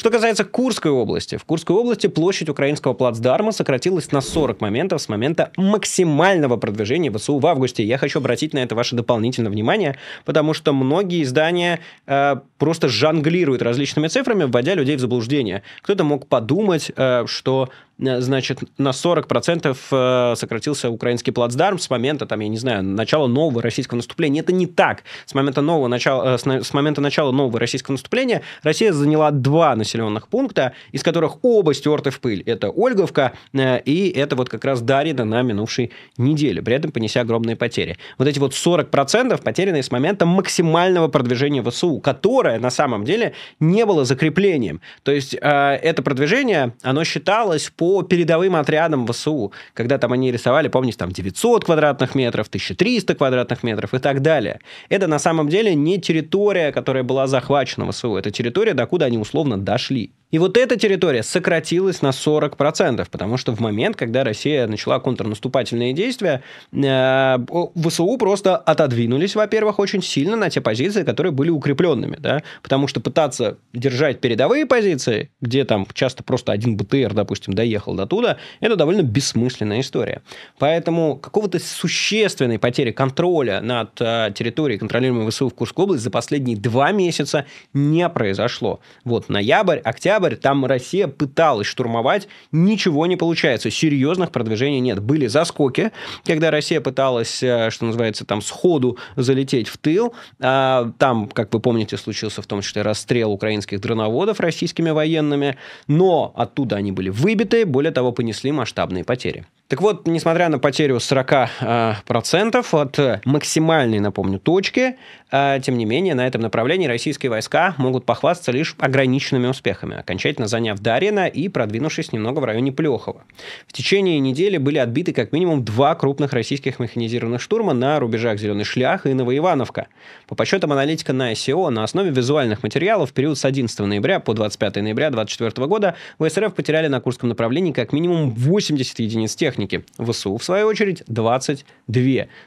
Что касается Курской области. В Курской области площадь украинского плацдарма сократилась на 40 моментов с момента максимального продвижения ВСУ в августе. Я хочу обратить на это ваше дополнительное внимание, потому что многие издания э, просто жонглируют различными цифрами, вводя людей в заблуждение. Кто-то мог подумать, э, что Э, значит, на 40% э, сократился украинский плацдарм с момента, там, я не знаю, начала нового российского наступления. Это не так. С момента, нового начала, э, с момента начала нового российского наступления Россия заняла два населенных пункта, из которых оба стерты в пыль. Это Ольговка и это вот как раз Дарина на минувшей неделе, при этом понеся огромные потери. Вот эти вот 40% потерянные с момента максимального продвижения ВСУ, которое на самом деле не было закреплением. То есть это продвижение, оно считалось по по передовым отрядам ВСУ, когда там они рисовали, помнишь, там 900 квадратных метров, 1300 квадратных метров и так далее. Это на самом деле не территория, которая была захвачена ВСУ, это территория, докуда они условно дошли. И вот эта территория сократилась на 40%, потому что в момент, когда Россия начала контрнаступательные действия, э, ВСУ просто отодвинулись, во-первых, очень сильно на те позиции, которые были укрепленными, да, потому что пытаться держать передовые позиции, где там часто просто один БТР, допустим, доехал до туда, это довольно бессмысленная история. Поэтому какого-то существенной потери контроля над э, территорией, контролируемой ВСУ в Курской области за последние два месяца не произошло. Вот ноябрь, октябрь, октябрь, там Россия пыталась штурмовать, ничего не получается, серьезных продвижений нет. Были заскоки, когда Россия пыталась, э, что называется, там сходу залететь в тыл. А, там, как вы помните, случился в том числе расстрел украинских дроноводов российскими военными, но оттуда они были выбиты, более того, понесли масштабные потери. Так вот, несмотря на потерю 40% э, от э, максимальной, напомню, точки, э, тем не менее, на этом направлении российские войска могут похвастаться лишь ограниченными успехами, окончательно заняв Дарина и продвинувшись немного в районе Плехова. В течение недели были отбиты как минимум два крупных российских механизированных штурма на рубежах Зеленый Шлях и Новоивановка. По подсчетам аналитика на СИО, на основе визуальных материалов в период с 11 ноября по 25 ноября 2024 года ВСРФ потеряли на Курском направлении как минимум 80 единиц техники, техники. ВСУ, в свою очередь, 22.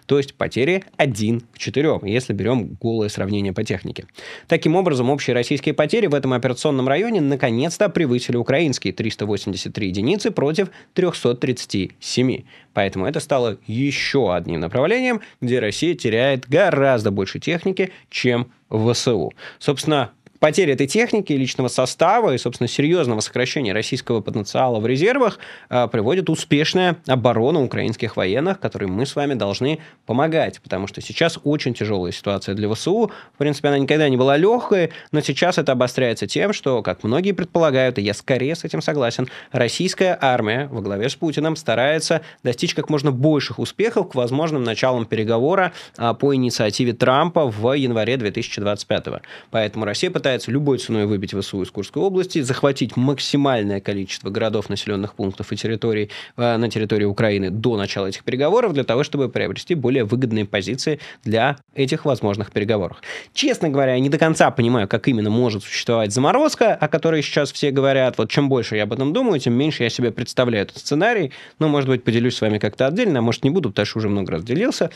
То есть потери 1 к 4, если берем голое сравнение по технике. Таким образом, общие российские потери в этом операционном районе наконец-то превысили украинские 383 единицы против 337. Поэтому это стало еще одним направлением, где Россия теряет гораздо больше техники, чем ВСУ. Собственно, потери этой техники, личного состава и, собственно, серьезного сокращения российского потенциала в резервах э, приводит успешная оборона украинских военных, которой мы с вами должны помогать, потому что сейчас очень тяжелая ситуация для ВСУ. В принципе, она никогда не была легкой, но сейчас это обостряется тем, что, как многие предполагают, и я скорее с этим согласен, российская армия во главе с Путиным старается достичь как можно больших успехов к возможным началам переговора а, по инициативе Трампа в январе 2025. Поэтому Россия пытается пытается любой ценой выбить ВСУ из Курской области, захватить максимальное количество городов, населенных пунктов и территорий э, на территории Украины до начала этих переговоров, для того, чтобы приобрести более выгодные позиции для этих возможных переговоров. Честно говоря, я не до конца понимаю, как именно может существовать заморозка, о которой сейчас все говорят. Вот чем больше я об этом думаю, тем меньше я себе представляю этот сценарий. Но, ну, может быть, поделюсь с вами как-то отдельно, а может, не буду, потому что уже много раз делился.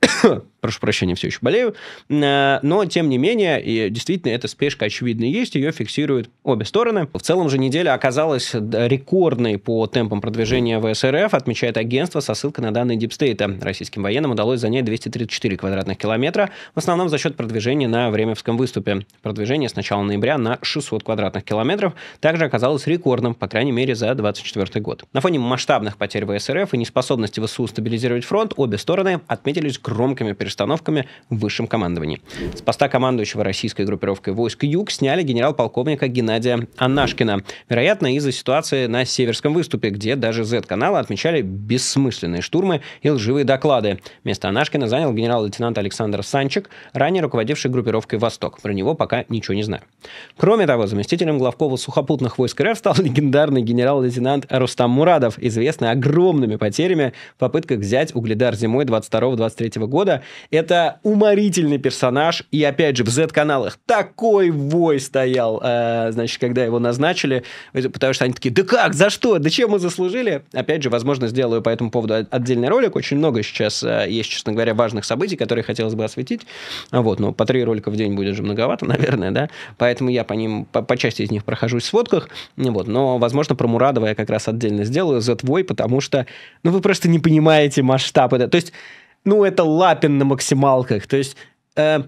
Прошу прощения, все еще болею. Э, но, тем не менее, и действительно, это спешка утечка, очевидно, есть, ее фиксируют обе стороны. В целом же неделя оказалась рекордной по темпам продвижения в СРФ, отмечает агентство со ссылкой на данные Дипстейта. Российским военным удалось занять 234 квадратных километра, в основном за счет продвижения на Времевском выступе. Продвижение с начала ноября на 600 квадратных километров также оказалось рекордным, по крайней мере, за 2024 год. На фоне масштабных потерь ВСРФ и неспособности ВСУ стабилизировать фронт, обе стороны отметились громкими перестановками в высшем командовании. С поста командующего российской группировкой войск Юг сняли генерал-полковника Геннадия Анашкина. Вероятно, из-за ситуации на Северском выступе, где даже Z-каналы отмечали бессмысленные штурмы и лживые доклады. Место Анашкина занял генерал-лейтенант Александр Санчик, ранее руководивший группировкой «Восток». Про него пока ничего не знаю. Кроме того, заместителем главкова сухопутных войск РФ стал легендарный генерал-лейтенант Рустам Мурадов, известный огромными потерями в попытках взять Угледар зимой 22-23 года. Это уморительный персонаж, и опять же, в Z-каналах такой такой вой стоял, э, значит, когда его назначили, э, потому что они такие, да как, за что, да чем мы заслужили? Опять же, возможно, сделаю по этому поводу отдельный ролик, очень много сейчас э, есть, честно говоря, важных событий, которые хотелось бы осветить, вот, но по три ролика в день будет же многовато, наверное, да, поэтому я по ним, по, по части из них прохожусь в сводках, вот, но, возможно, про Мурадова я как раз отдельно сделаю, за твой, потому что, ну, вы просто не понимаете масштаб это, то есть, ну, это Лапин на максималках, то есть... Э,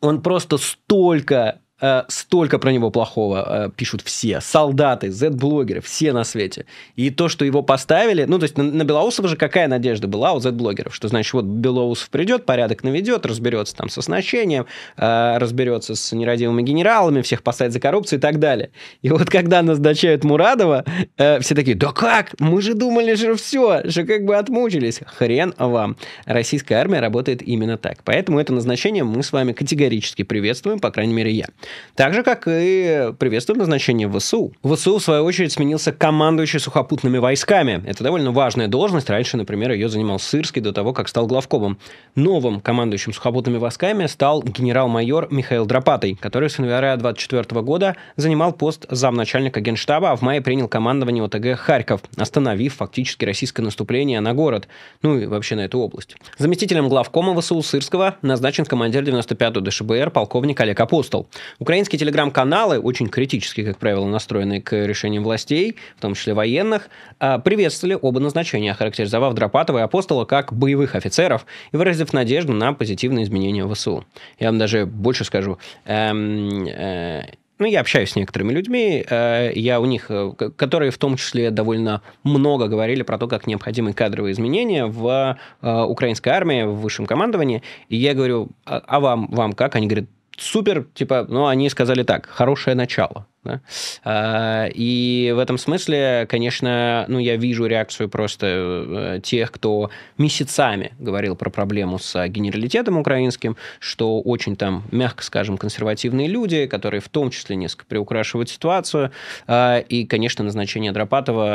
он просто столько Э, столько про него плохого э, пишут все. Солдаты, Z-блогеры, все на свете. И то, что его поставили... Ну, то есть на, на Белоусова же какая надежда была у Z-блогеров? Что, значит, вот Белоусов придет, порядок наведет, разберется там с оснащением, э, разберется с нерадивыми генералами, всех поставит за коррупцию и так далее. И вот когда назначают Мурадова, э, все такие, да как? Мы же думали, же все, же как бы отмучились. Хрен вам. Российская армия работает именно так. Поэтому это назначение мы с вами категорически приветствуем, по крайней мере, я. Так же, как и приветствуем назначение ВСУ. ВСУ, в свою очередь, сменился командующий сухопутными войсками. Это довольно важная должность. Раньше, например, ее занимал Сырский до того, как стал главкомом. Новым командующим сухопутными войсками стал генерал-майор Михаил Дропатый, который с февраля 24 года занимал пост замначальника генштаба, а в мае принял командование ОТГ Харьков, остановив фактически российское наступление на город, ну и вообще на эту область. Заместителем главкома ВСУ Сырского назначен командир 95-й ДШБР полковник Олег Апостол. Украинские телеграм-каналы, очень критически, как правило, настроенные к решениям властей, в том числе военных, а, приветствовали оба назначения, охарактеризовав Дропатова и Апостола как боевых офицеров и выразив надежду на позитивные изменения в ВСУ. Я вам даже больше скажу. Эм, э, ну, я общаюсь с некоторыми людьми, э, я у них, э, которые в том числе довольно много говорили про то, как необходимы кадровые изменения в э, украинской армии, в высшем командовании, и я говорю, а, а вам, вам как? Они говорят, супер, типа, ну, они сказали так, хорошее начало. Да? А, и в этом смысле, конечно, ну, я вижу реакцию просто э, тех, кто месяцами говорил про проблему с а, генералитетом украинским, что очень там, мягко скажем, консервативные люди, которые в том числе несколько приукрашивают ситуацию. А, и, конечно, назначение Дропатова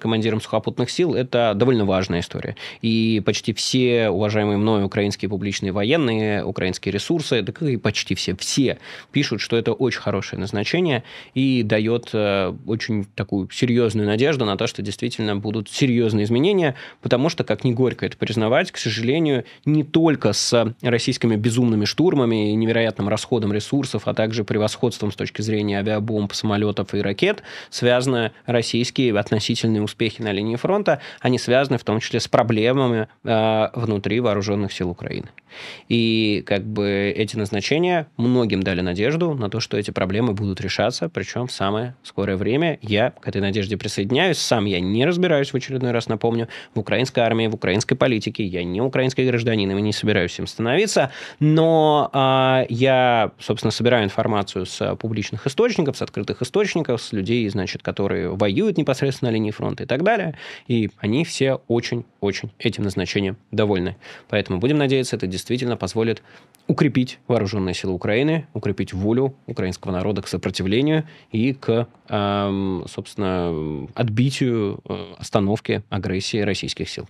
командиром сухопутных сил – это довольно важная история. И почти все уважаемые мной украинские публичные военные, украинские ресурсы, да и почти все, все пишут, что это очень хорошо хорошее назначение и дает э, очень такую серьезную надежду на то, что действительно будут серьезные изменения, потому что, как ни горько это признавать, к сожалению, не только с российскими безумными штурмами и невероятным расходом ресурсов, а также превосходством с точки зрения авиабомб, самолетов и ракет связаны российские относительные успехи на линии фронта, они связаны в том числе с проблемами э, внутри вооруженных сил Украины. И как бы эти назначения многим дали надежду на то, что эти проблемы будут решаться, причем в самое скорое время. Я к этой надежде присоединяюсь. Сам я не разбираюсь, в очередной раз напомню, в украинской армии, в украинской политике. Я не украинский гражданин, и не собираюсь им становиться. Но а, я, собственно, собираю информацию с публичных источников, с открытых источников, с людей, значит, которые воюют непосредственно на линии фронта и так далее. И они все очень очень этим назначением довольны. Поэтому будем надеяться, это действительно позволит укрепить вооруженные силы Украины, укрепить волю украинского народа к сопротивлению и к, эм, собственно, отбитию э, остановки агрессии российских сил.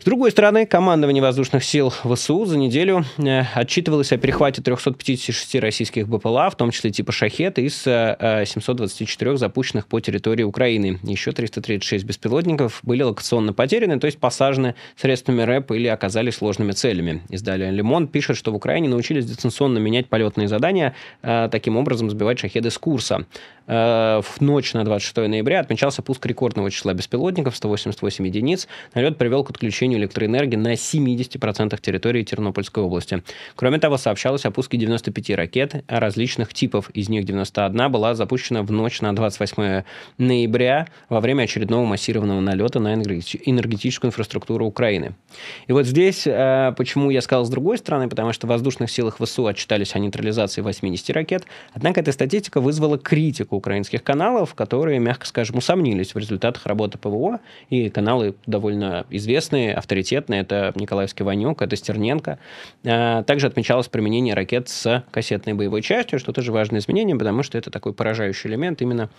С другой стороны, командование воздушных сил ВСУ за неделю э, отчитывалось о перехвате 356 российских БПЛА, в том числе типа «Шахет», из 724 э, э, запущенных по территории Украины. Еще 336 беспилотников были локационно потеряны, то есть посажены средствами РЭП или оказались сложными целями. Издание «Лимон» пишет, что в Украине научились дистанционно менять полетные задания, таким образом сбивать «Шахеды» с курса. В ночь на 26 ноября отмечался пуск рекордного числа беспилотников, 188 единиц. Налет привел к отключению электроэнергии на 70% территории Тернопольской области. Кроме того, сообщалось о пуске 95 ракет различных типов. Из них 91 была запущена в ночь на 28 ноября во время очередного массированного налета на энергетическую инфраструктуру Украины. И вот здесь, э, почему я сказал с другой стороны, потому что в воздушных силах ВСУ отчитались о нейтрализации 80 ракет, однако эта статистика вызвала критику украинских каналов, которые, мягко скажем, усомнились в результатах работы ПВО, и каналы довольно известны известные, авторитетные, это Николаевский Ванюк, это Стерненко. А, также отмечалось применение ракет с кассетной боевой частью, что тоже важное изменение, потому что это такой поражающий элемент именно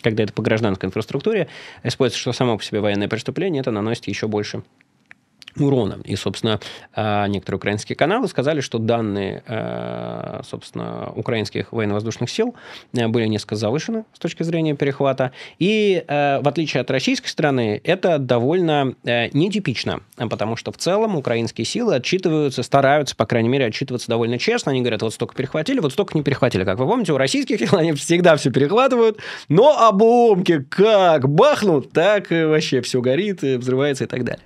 когда это по гражданской инфраструктуре, используется, что само по себе военное преступление, это наносит еще больше уроном. И, собственно, а, некоторые украинские каналы сказали, что данные, а, собственно, украинских военно-воздушных сил э, были несколько завышены с точки зрения перехвата. И, э, в отличие от российской стороны, это довольно э, нетипично, потому что в целом украинские силы отчитываются, стараются, по крайней мере, отчитываться довольно честно. Они говорят, вот столько перехватили, вот столько не перехватили. Как вы помните, у российских сил они всегда все перехватывают, но обломки как бахнут, так вообще все горит, взрывается и так далее.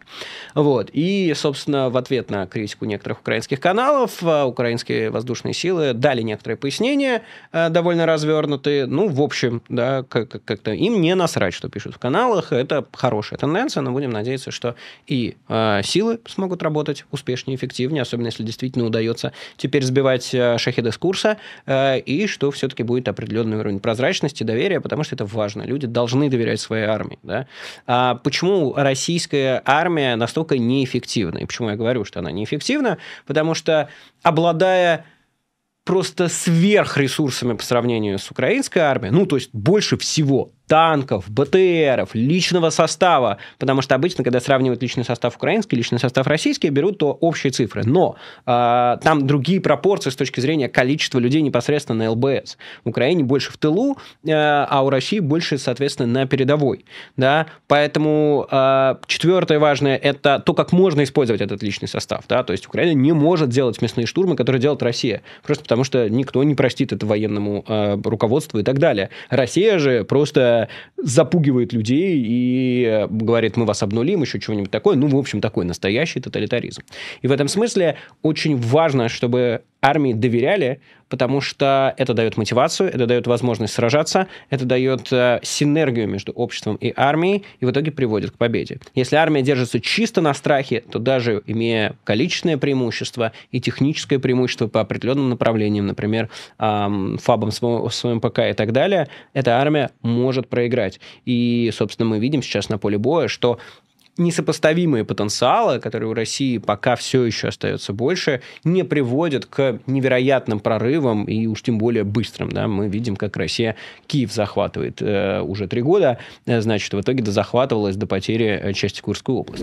Вот. И, собственно, в ответ на критику некоторых украинских каналов э, украинские воздушные силы дали некоторые пояснения э, довольно развернутые. Ну, в общем, да, как-то им не насрать, что пишут в каналах. Это хорошая тенденция, но будем надеяться, что и э, силы смогут работать успешнее, эффективнее, особенно если действительно удается теперь сбивать э, шахиды с курса, и что все-таки будет определенный уровень прозрачности, доверия, потому что это важно. Люди должны доверять своей армии. Да? А почему российская армия настолько неэффективна? неэффективна. И почему я говорю, что она неэффективна? Потому что, обладая просто сверхресурсами по сравнению с украинской армией, ну, то есть больше всего танков, БТРов, личного состава, потому что обычно, когда сравнивают личный состав украинский, личный состав российский, берут то общие цифры, но э, там другие пропорции с точки зрения количества людей непосредственно на ЛБС. В Украине больше в тылу, э, а у России больше, соответственно, на передовой, да, поэтому э, четвертое важное это то, как можно использовать этот личный состав, да, то есть Украина не может делать мясные штурмы, которые делает Россия, просто потому что никто не простит это военному э, руководству и так далее. Россия же просто запугивает людей и э, говорит, мы вас обнулим, еще чего-нибудь такое. Ну, в общем, такой настоящий тоталитаризм. И в этом смысле очень важно, чтобы армии доверяли, потому что это дает мотивацию, это дает возможность сражаться, это дает э, синергию между обществом и армией, и в итоге приводит к победе. Если армия держится чисто на страхе, то даже имея количественное преимущество и техническое преимущество по определенным направлениям, например, эм, фабом своего, своем ПК и так далее, эта армия может проиграть. И, собственно, мы видим сейчас на поле боя, что несопоставимые потенциалы, которые у России пока все еще остается больше, не приводят к невероятным прорывам и уж тем более быстрым. Да? Мы видим, как Россия Киев захватывает э, уже три года, э, значит, в итоге захватывалась до потери э, части Курской области.